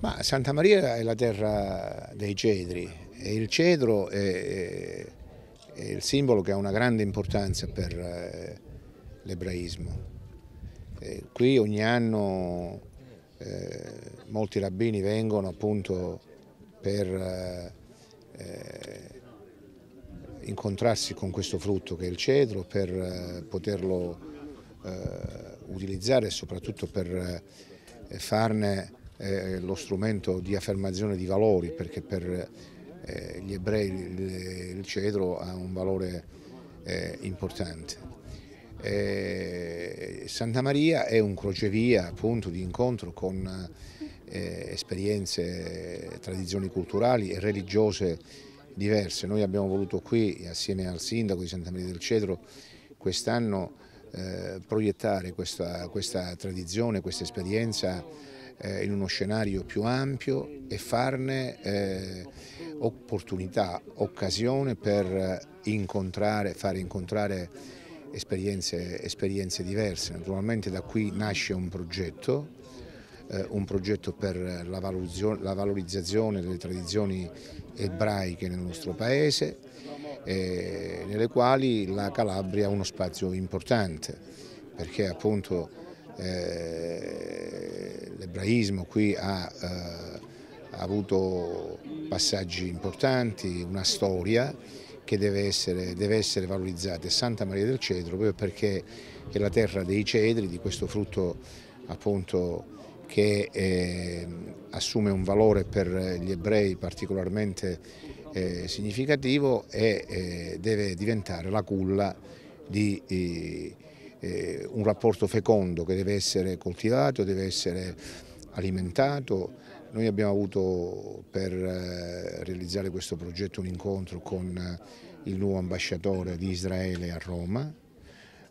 Ma Santa Maria è la terra dei cedri e il cedro è, è il simbolo che ha una grande importanza per eh, l'ebraismo. Qui ogni anno eh, molti rabbini vengono appunto per eh, eh, incontrarsi con questo frutto che è il cedro, per eh, poterlo eh, utilizzare e soprattutto per farne eh, lo strumento di affermazione di valori perché per eh, gli ebrei il, il, cedro ha un valore eh, importante. Eh, Santa Maria è un crocevia appunto di incontro con eh, esperienze, tradizioni culturali e religiose diverse. Noi abbiamo voluto qui, assieme al sindaco di Santa Maria del Cedro, quest'anno eh, proiettare questa, questa tradizione, questa esperienza eh, in uno scenario più ampio e farne eh, opportunità, occasione per incontrare, fare incontrare esperienze, esperienze diverse. Naturalmente da qui nasce un progetto, eh, un progetto per la, la valorizzazione delle tradizioni ebraiche nel nostro paese eh, nelle quali la Calabria ha uno spazio importante perché appunto eh, l'ebraismo qui ha, eh, ha avuto passaggi importanti, una storia che deve essere, deve essere valorizzata è Santa Maria del Cedro proprio perché è la terra dei cedri, di questo frutto appunto che eh, assume un valore per gli ebrei particolarmente importante eh, significativo e eh, deve diventare la culla di eh, eh, un rapporto fecondo che deve essere coltivato, deve essere alimentato. Noi abbiamo avuto per eh, realizzare questo progetto un incontro con eh, il nuovo ambasciatore di Israele a Roma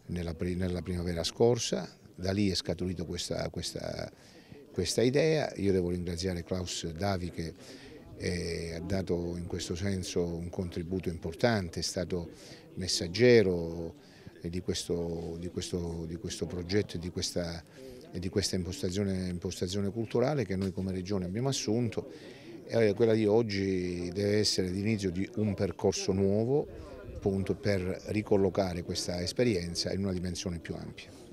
nella, primavera scorsa, da lì è scaturita questa, questa, questa idea, io devo ringraziare Klaus Davi che eh, ha dato in questo senso un contributo importante, è stato messaggero eh, di questo, di questo, di questo progetto e di questa, di questa impostazione, impostazione culturale che noi come Regione abbiamo assunto. Eh, quella di oggi deve essere l'inizio di un percorso nuovo appunto, per ricollocare questa esperienza in una dimensione più ampia.